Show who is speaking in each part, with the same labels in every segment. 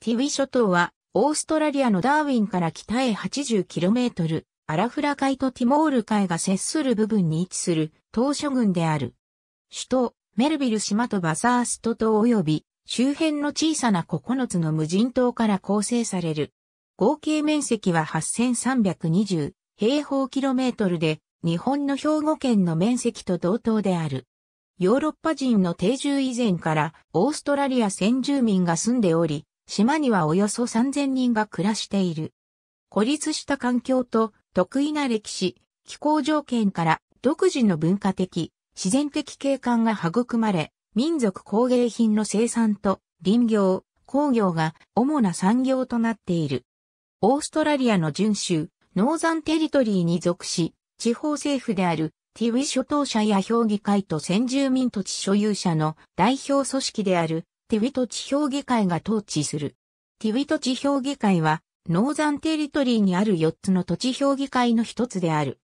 Speaker 1: ティウィ諸島は、オーストラリアのダーウィンから北へ 80km、アラフラ海とティモール海が接する部分に位置する島諸群である。首都、メルビル島とバサースト島及び周辺の小さな9つの無人島から構成される。合計面積は8320平方キロメートルで、日本の兵庫県の面積と同等である。ヨーロッパ人の定住以前からオーストラリア先住民が住んでおり、島にはおよそ3000人が暮らしている。孤立した環境と得意な歴史、気候条件から独自の文化的、自然的景観が育まれ、民族工芸品の生産と林業、工業が主な産業となっている。オーストラリアの準州、ノーザンテリトリーに属し、地方政府であるティウィ諸島社や評議会と先住民土地所有者の代表組織であるティウィト地評議会が統治する。ティウィト地評議会は、ノーザンテリトリーにある4つの土地評議会の一つである。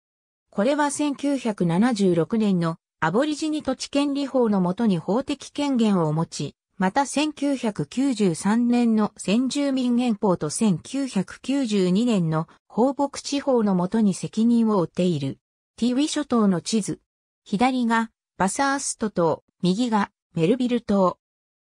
Speaker 1: これは1976年のアボリジニ土地権利法のもとに法的権限を持ち、また1993年の先住民元法と1992年の放牧地方のもとに責任を負っている。ティウィ諸島の地図。左がバサースト島、右がメルビル島。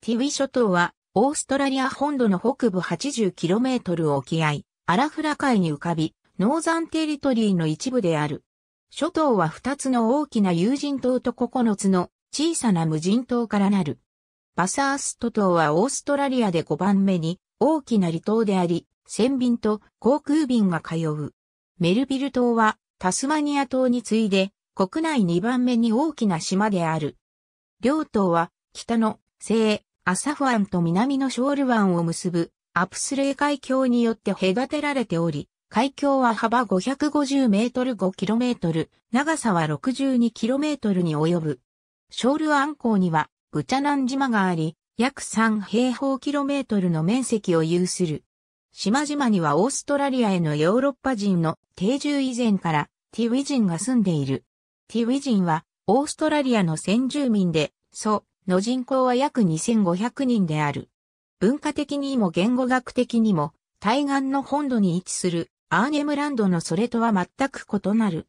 Speaker 1: ティウィ諸島は、オーストラリア本土の北部 80km 沖合、アラフラ海に浮かび、ノーザンテリトリーの一部である。諸島は2つの大きな有人島と9つの小さな無人島からなる。バサースト島はオーストラリアで5番目に大きな離島であり、船便と航空便が通う。メルビル島はタスマニア島に次いで国内2番目に大きな島である。両島は北の西アサフ湾と南のショール湾を結ぶアプスレー海峡によって隔てられており、海峡は幅550メートル5トル、長さは6 2トルに及ぶ。ショール湾港にはブチャナン島があり、約3平方キロメートルの面積を有する。島々にはオーストラリアへのヨーロッパ人の定住以前からティウィ人が住んでいる。ティウィ人はオーストラリアの先住民で、そう。の人口は約2500人である。文化的にも言語学的にも、対岸の本土に位置するアーネムランドのそれとは全く異なる。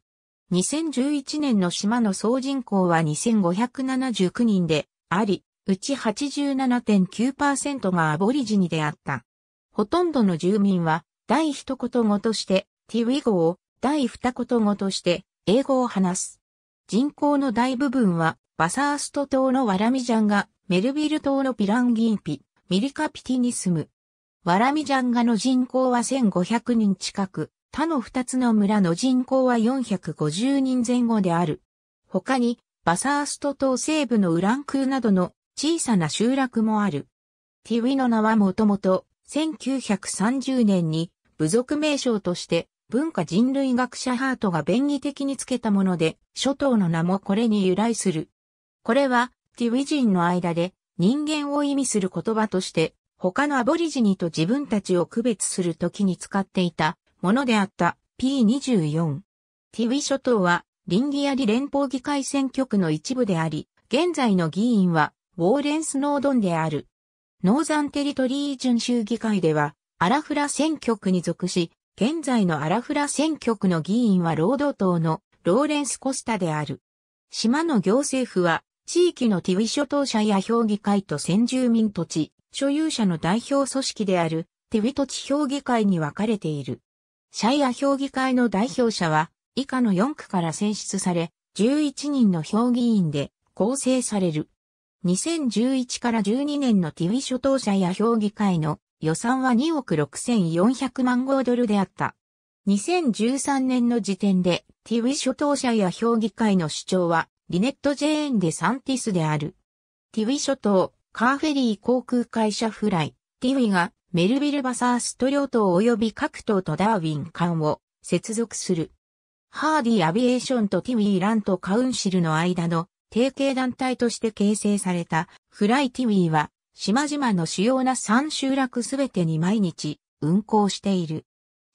Speaker 1: 2011年の島の総人口は2579人であり、うち87.9%がアボリジニであった。ほとんどの住民は、第一言語として、ティウィ語を、第二言語として、英語を話す。人口の大部分は、バサースト島のワラミジャンガ、メルビル島のピランギンピ、ミリカピティに住む。ワラミジャンガの人口は1500人近く、他の2つの村の人口は450人前後である。他に、バサースト島西部のウランクーなどの小さな集落もある。ティウィの名はもともと1930年に部族名称として文化人類学者ハートが便宜的につけたもので、諸島の名もこれに由来する。これは、ティウィ人の間で人間を意味する言葉として、他のアボリジニと自分たちを区別するときに使っていたものであった P24。ティウィ諸島は、リンギアリ連邦議会選挙区の一部であり、現在の議員は、ウォーレンス・ノードンである。ノーザンテリトリー準州議会では、アラフラ選挙区に属し、現在のアラフラ選挙区の議員は労働党のローレンス・コスタである。島の行政府は、地域のティウィ諸島者や評議会と先住民土地、所有者の代表組織である、ティウィ土地評議会に分かれている。シャイア評議会の代表者は、以下の4区から選出され、11人の評議員で構成される。2011から12年のティウィ諸島者や評議会の予算は2億6400万豪ドルであった。2013年の時点で、ティウィ諸島社や評議会の主張は、リネット・ジェーン・デ・サンティスである。ティウィ諸島、カーフェリー航空会社フライ、ティウィが、メルビル・バサースト領島及び各島とダーウィン間を接続する。ハーディ・アビエーションとティウィ・ラント・カウンシルの間の提携団体として形成されたフライ・ティウィは島々の主要な3集落すべてに毎日運行している。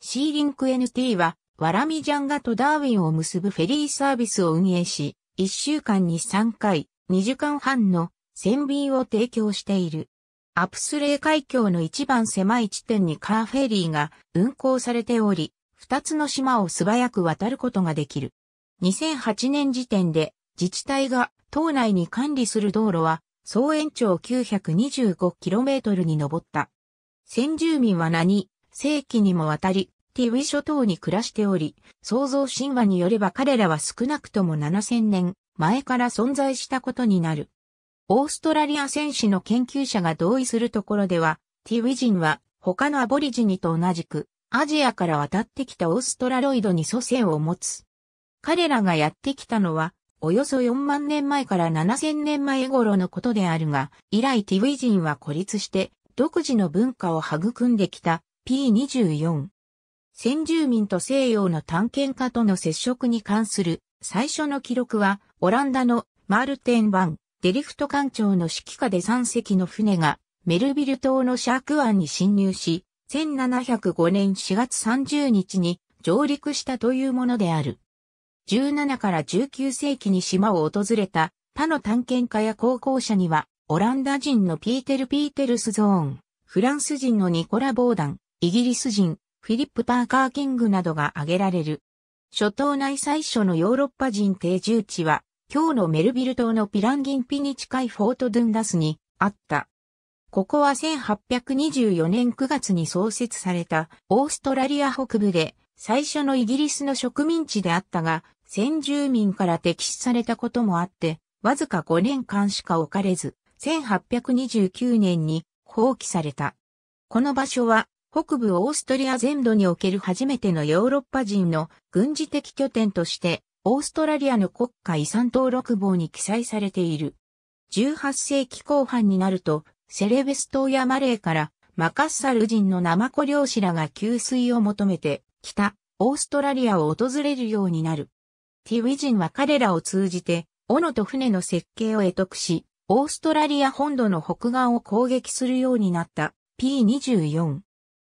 Speaker 1: シーリンク NT は、ワラミジャンガとダーウィンを結ぶフェリーサービスを運営し、1週間に3回、2時間半の船便を提供している。アプスレー海峡の一番狭い地点にカーフェリーが運行されており、2つの島を素早く渡ることができる。2008年時点で自治体が島内に管理する道路は総延長 925km に上った。先住民は何、世紀にもわたり、ティウィ諸島に暮らしており、創造神話によれば彼らは少なくとも7000年前から存在したことになる。オーストラリア戦士の研究者が同意するところでは、ティウィ人は他のアボリジニと同じく、アジアから渡ってきたオーストラロイドに祖先を持つ。彼らがやってきたのは、およそ4万年前から7000年前頃のことであるが、以来ティウィ人は孤立して独自の文化を育んできた P24。先住民と西洋の探検家との接触に関する最初の記録は、オランダのマールテン・ワン、デリフト艦長の指揮下で3隻の船がメルビル島のシャーク湾に侵入し、1705年4月30日に上陸したというものである。17から19世紀に島を訪れた他の探検家や高校者には、オランダ人のピーテル・ピーテルスゾーン、フランス人のニコラ・ボーダン、イギリス人、フィリップ・パーカー・キングなどが挙げられる。諸島内最初のヨーロッパ人定住地は、今日のメルビル島のピランギンピに近いフォートドゥンダスにあった。ここは1824年9月に創設されたオーストラリア北部で最初のイギリスの植民地であったが、先住民から敵視されたこともあって、わずか5年間しか置かれず、1829年に放棄された。この場所は、北部オーストリア全土における初めてのヨーロッパ人の軍事的拠点として、オーストラリアの国家遺産登録簿に記載されている。18世紀後半になると、セレベス島やマレーからマカッサル人のナマコ漁師らが給水を求めて、北、オーストラリアを訪れるようになる。ティウィジンは彼らを通じて、斧と船の設計を得得し、オーストラリア本土の北岸を攻撃するようになった P24。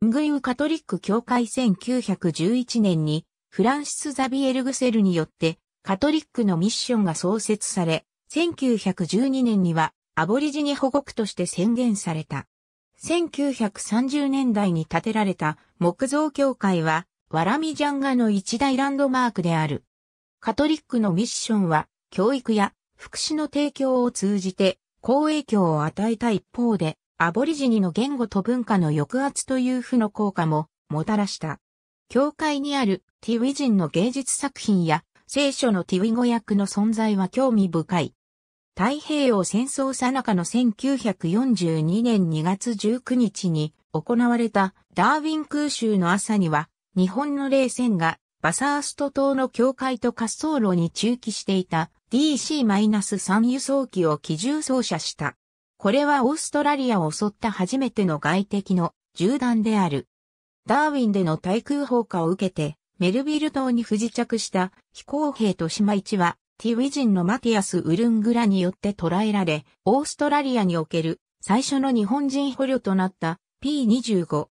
Speaker 1: ムグイウカトリック教会1911年にフランシス・ザビエル・グセルによってカトリックのミッションが創設され、1912年にはアボリジニ保護区として宣言された。1930年代に建てられた木造教会は、ワラミジャンガの一大ランドマークである。カトリックのミッションは、教育や福祉の提供を通じて、好影響を与えた一方で、アボリジニの言語と文化の抑圧という負の効果ももたらした。教会にあるティウィ人の芸術作品や聖書のティウィ語訳の存在は興味深い。太平洋戦争さなかの1942年2月19日に行われたダーウィン空襲の朝には日本の冷戦がバサースト島の境界と滑走路に駐機していた DC-3 輸送機を機銃操射した。これはオーストラリアを襲った初めての外敵の銃弾である。ダーウィンでの対空砲火を受けて、メルビル島に不時着した飛行兵と島一は、ティウィ人のマティアス・ウルングラによって捕らえられ、オーストラリアにおける最初の日本人捕虜となった P25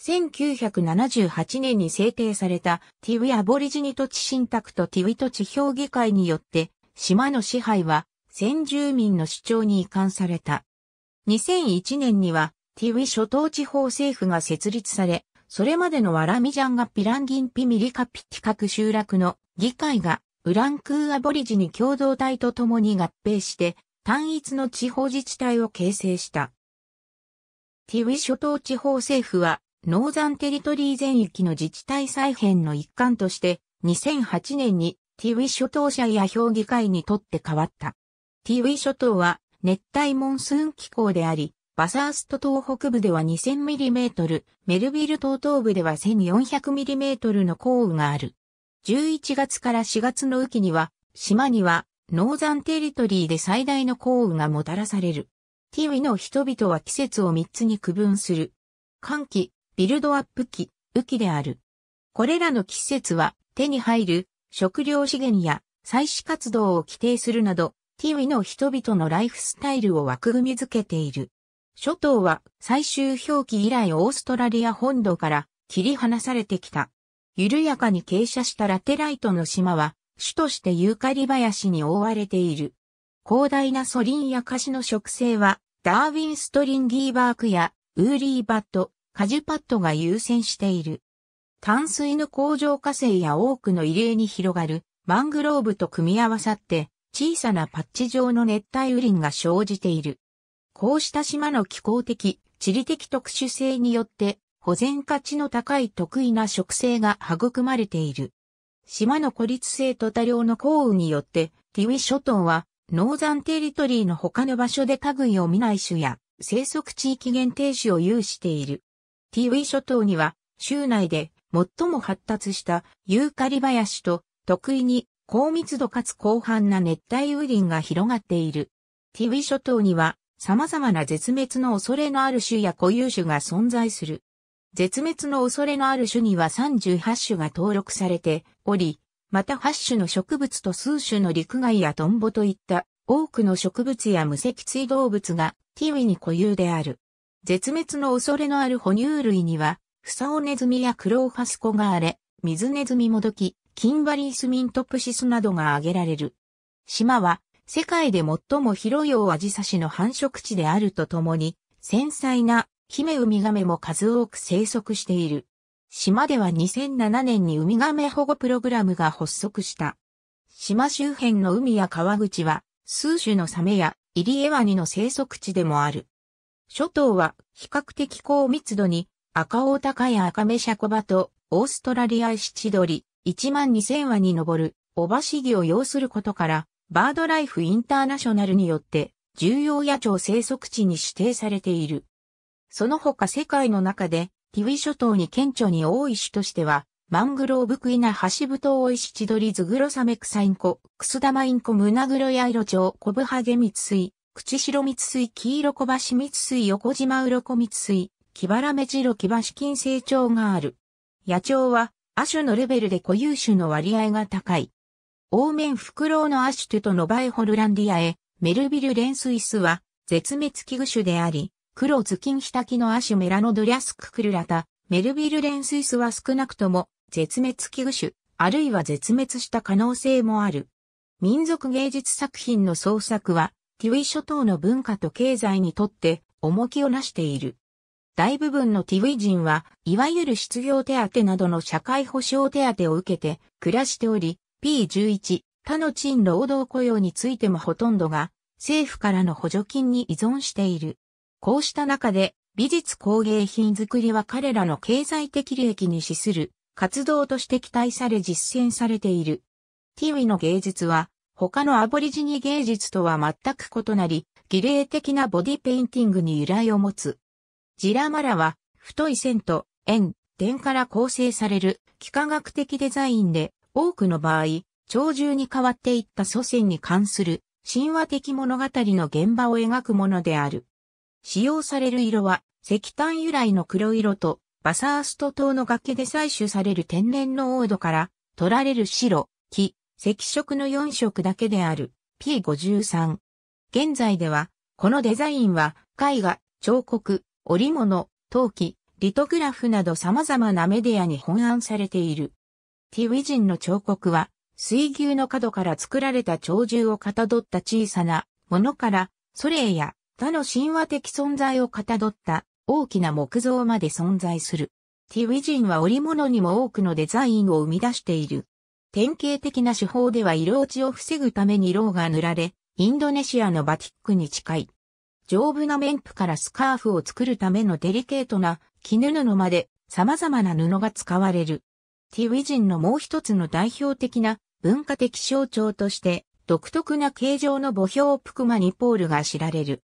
Speaker 1: 1978年に制定されたティウィアボリジニ土地信託とティウィ土地評議会によって島の支配は先住民の主張に移管された。2001年にはティウィ諸島地方政府が設立され、それまでのワラミジャンガピランギンピミリカピティ集落の議会がウランクーアボリジニ共同体と共に合併して単一の地方自治体を形成した。ティウィ諸島地方政府はノーザンテリトリー全域の自治体再編の一環として、2008年にティウィ諸島社や評議会にとって変わった。ティウィ諸島は熱帯モンスーン気候であり、バサースト島北部では 2000mm、メルビル島東部では 1400mm の降雨がある。11月から4月の雨季には、島にはノーザンテリトリーで最大の降雨がもたらされる。ティウィの人々は季節を3つに区分する。寒気、ビルドアップ期、雨季である。これらの季節は手に入る食料資源や採取活動を規定するなど、ティウィの人々のライフスタイルを枠組みづけている。諸島は最終表記以来オーストラリア本土から切り離されてきた。緩やかに傾斜したラテライトの島は、主としてユーカリ林に覆われている。広大なソリンやカシの植生は、ダーウィンストリンギーバークやウーリーバット、果樹パッドが優先している。淡水の工場化成や多くの入江に広がるマングローブと組み合わさって小さなパッチ状の熱帯雨林が生じている。こうした島の気候的、地理的特殊性によって保全価値の高い得意な植生が育まれている。島の孤立性と多量の降雨によってティウィ諸島はノーザンテリトリーの他の場所で類を見ない種や生息地域限定種を有している。ティウィ諸島には、州内で最も発達したユーカリ林と得意に高密度かつ広範な熱帯雨林が広がっている。ティウィ諸島には様々な絶滅の恐れのある種や固有種が存在する。絶滅の恐れのある種には38種が登録されており、また8種の植物と数種の陸外やトンボといった多くの植物や無脊椎動物がティウィに固有である。絶滅の恐れのある哺乳類には、フサオネズミやクローファスコガーレ、水ネズミモドキ、キンバリースミントプシスなどが挙げられる。島は、世界で最も広いオアジサシの繁殖地であるとともに、繊細なヒメウミガメも数多く生息している。島では2007年にウミガメ保護プログラムが発足した。島周辺の海や川口は、数種のサメやイリエワニの生息地でもある。諸島は比較的高密度に赤オタカや赤メシャコバとオーストラリアシチドリ1万2000羽に上るオバシギを要することからバードライフインターナショナルによって重要野鳥生息地に指定されている。その他世界の中でキウィ諸島に顕著に多い種としてはマングローブクイナハシブトウイシチドリズグロサメクサインコ、クスダマインコムナグロヤイロチョウコブハゲミツイ、口白蜜水黄色小橋蜜水横島鱗蜜水、木原目白木橋金成長がある。野鳥は、亜種のレベルで固有種の割合が高い。オーメンフクロウのアシュトゥとノバエホルランディアへ、メルビルレンスイスは、絶滅危惧種であり、黒ズキンヒタキのアシュメラノドリャスククルラタ、メルビルレンスイスは少なくとも、絶滅危惧種、あるいは絶滅した可能性もある。民族芸術作品の創作は、ティウィ諸島の文化と経済にとって重きをなしている。大部分のティウィ人は、いわゆる失業手当などの社会保障手当を受けて暮らしており、P11、他の賃労働雇用についてもほとんどが政府からの補助金に依存している。こうした中で美術工芸品作りは彼らの経済的利益に資する活動として期待され実践されている。ティウィの芸術は他のアボリジニ芸術とは全く異なり、儀礼的なボディペインティングに由来を持つ。ジラマラは、太い線と円、点から構成される幾何学的デザインで、多くの場合、鳥獣に変わっていった祖先に関する神話的物語の現場を描くものである。使用される色は、石炭由来の黒色と、バサースト島の崖で採取される天然の黄土から、取られる白、木、赤色の4色だけである P53。現在では、このデザインは絵画、彫刻、織物、陶器、リトグラフなど様々なメディアに本案されている。ティウィジンの彫刻は、水牛の角から作られた鳥獣をかたどった小さなものから、ソレイや他の神話的存在をかたどった大きな木造まで存在する。ティウィジンは織物にも多くのデザインを生み出している。典型的な手法では色落ちを防ぐために色が塗られ、インドネシアのバティックに近い。丈夫な綿布からスカーフを作るためのデリケートな絹布まで様々な布が使われる。ティウィジンのもう一つの代表的な文化的象徴として独特な形状の墓標プクマニポールが知られる。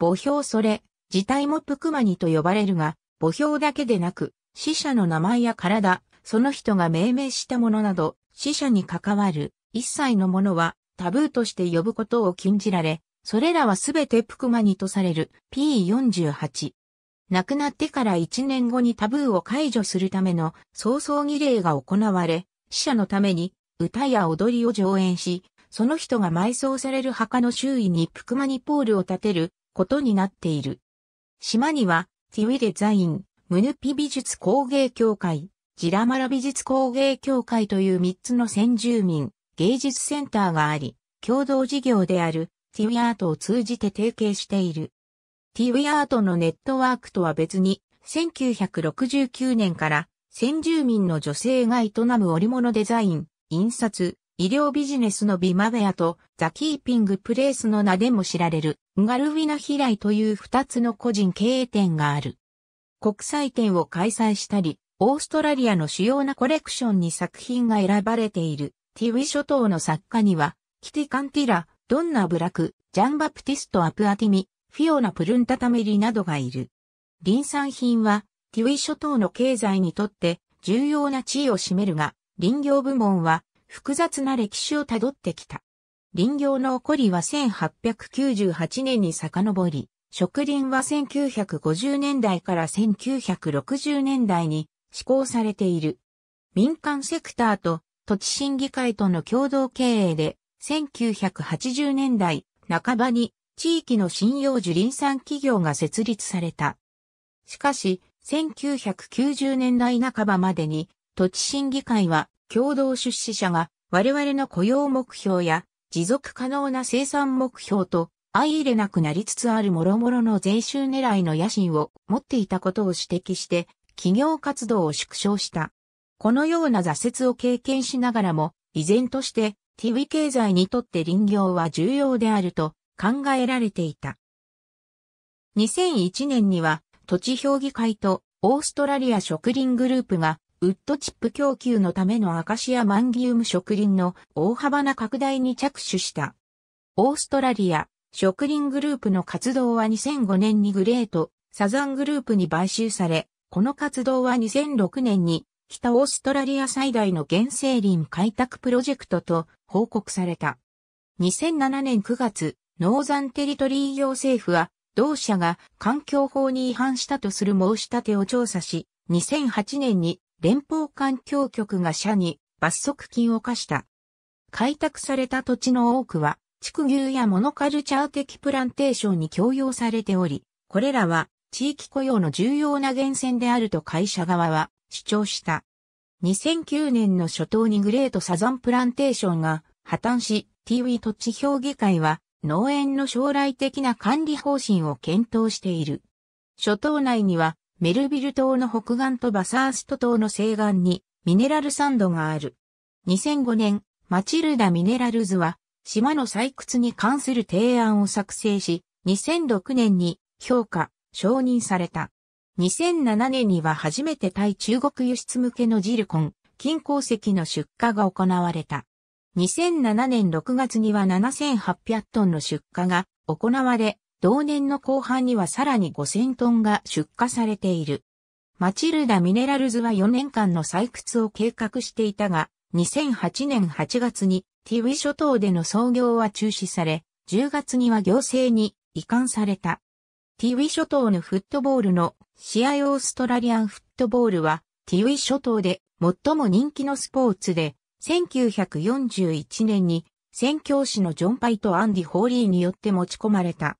Speaker 1: 墓標それ自体もプクマニと呼ばれるが、墓標だけでなく死者の名前や体、その人が命名したものなど死者に関わる一切のものはタブーとして呼ぶことを禁じられ、それらはすべてプクマニとされる P48。亡くなってから1年後にタブーを解除するための葬々儀礼が行われ、死者のために歌や踊りを上演し、その人が埋葬される墓の周囲にプクマニポールを建てることになっている。島には、ティウィデザイン、ムヌピ美術工芸協会、ジラマラ美術工芸協会という3つの先住民芸術センターがあり、共同事業であるティウィアートを通じて提携している。ティウィアートのネットワークとは別に、1969年から先住民の女性が営む織物デザイン、印刷、医療ビジネスのビマベアとザキーピングプレイスの名でも知られるガルウィナヒライという2つの個人経営店がある。国際展を開催したり、オーストラリアの主要なコレクションに作品が選ばれているティウィ諸島の作家には、キティ・カンティラ、ドンナ・ブラク、ジャン・バプティスト・アプアティミ、フィオナ・プルンタタメリなどがいる。林産品は、ティウィ諸島の経済にとって重要な地位を占めるが、林業部門は複雑な歴史をたどってきた。林業の起こりは1898年に遡り、植林は1950年代から1960年代に施行されている。民間セクターと土地審議会との共同経営で、1980年代半ばに地域の信用樹林産企業が設立された。しかし、1990年代半ばまでに土地審議会は共同出資者が我々の雇用目標や持続可能な生産目標と相入れなくなりつつある諸々の税収狙いの野心を持っていたことを指摘して企業活動を縮小した。このような挫折を経験しながらも、依然として、TV 経済にとって林業は重要であると考えられていた。2001年には、土地評議会とオーストラリア植林グループが、ウッドチップ供給のためのアカシアマンギウム植林の大幅な拡大に着手した。オーストラリア植林グループの活動は2005年にグレートサザングループに買収され、この活動は2006年に北オーストラリア最大の原生林開拓プロジェクトと報告された。2007年9月、ノーザンテリトリー行政府は、同社が環境法に違反したとする申し立てを調査し、2008年に連邦環境局が社に罰則金を課した。開拓された土地の多くは、畜牛やモノカルチャー的プランテーションに共用されており、これらは地域雇用の重要な源泉であると会社側は主張した。2009年の初頭にグレートサザンプランテーションが破綻し、TV 土地評議会は農園の将来的な管理方針を検討している。諸島内にはメルビル島の北岸とバサースト島の西岸にミネラルサンドがある。2005年、マチルダ・ミネラルズは島の採掘に関する提案を作成し、2006年に評価、承認された。2007年には初めて対中国輸出向けのジルコン、金鉱石の出荷が行われた。2007年6月には7800トンの出荷が行われ、同年の後半にはさらに5000トンが出荷されている。マチルダ・ミネラルズは4年間の採掘を計画していたが、2008年8月にティウィ諸島での操業は中止され、10月には行政に移管された。ティウィ諸島のフットボールの試合オーストラリアンフットボールはティウィ諸島で最も人気のスポーツで1941年に宣教師のジョン・パイとアンディ・ホーリーによって持ち込まれた。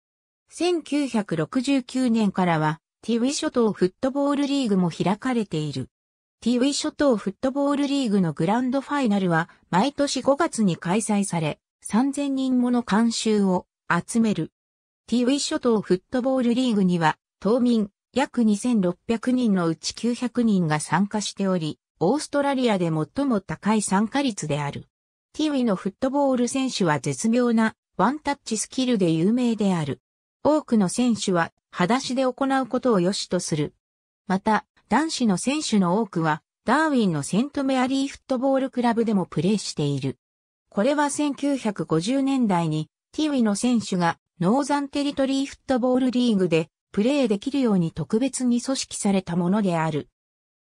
Speaker 1: 1969年からはティウィ諸島フットボールリーグも開かれている。ティウィ諸島フットボールリーグのグランドファイナルは毎年5月に開催され3000人もの観衆を集める。ティーウィ諸島フットボールリーグには、島民約2600人のうち900人が参加しており、オーストラリアで最も高い参加率である。ティーウィのフットボール選手は絶妙なワンタッチスキルで有名である。多くの選手は裸足で行うことを良しとする。また、男子の選手の多くは、ダーウィンのセントメアリーフットボールクラブでもプレーしている。これは1950年代に、ティーウィの選手がノーザンテリトリーフットボールリーグでプレーできるように特別に組織されたものである。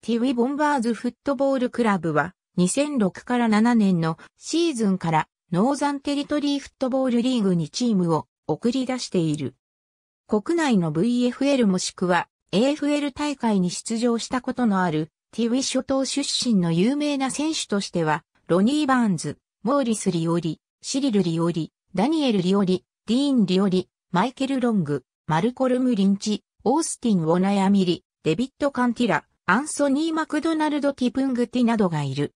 Speaker 1: ティウィ・ボンバーズフットボールクラブは2006から7年のシーズンからノーザンテリトリーフットボールリーグにチームを送り出している。国内の VFL もしくは AFL 大会に出場したことのあるティウィ諸島出身の有名な選手としては、ロニー・バーンズ、モーリス・リオリ、シリル・リオリ、ダニエル・リオリ、ディーン・リオリ、マイケル・ロング、マルコルム・リンチ、オースティン・オナヤミリ、デビッド・カンティラ、アンソニー・マクドナルド・ティプングティなどがいる。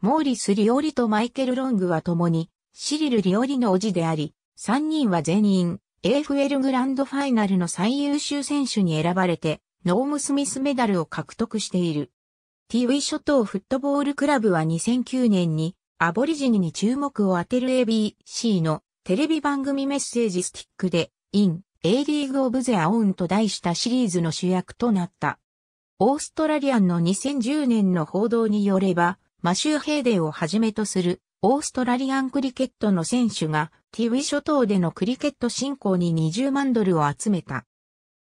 Speaker 1: モーリス・リオリとマイケル・ロングは共に、シリル・リオリの叔父であり、3人は全員、AFL グランドファイナルの最優秀選手に選ばれて、ノーム・スミスメダルを獲得している。ティウイ諸島フットボールクラブは2009年にアボリジニに注目を当てる ABC のテレビ番組メッセージスティックで、in A リーグオブゼアオンと題したシリーズの主役となった。オーストラリアンの2010年の報道によれば、マシュー・ヘーデーをはじめとするオーストラリアンクリケットの選手がティウィ諸島でのクリケット振興に20万ドルを集めた。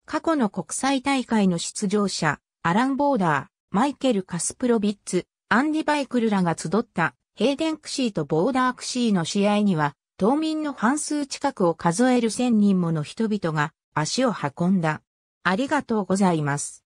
Speaker 1: 過去の国際大会の出場者、アラン・ボーダー、マイケル・カスプロビッツ、アンディ・バイクルらが集ったヘーデン・クシーとボーダー・クシーの試合には島民の半数近くを数える千人もの人々が足を運んだ。ありがとうございます。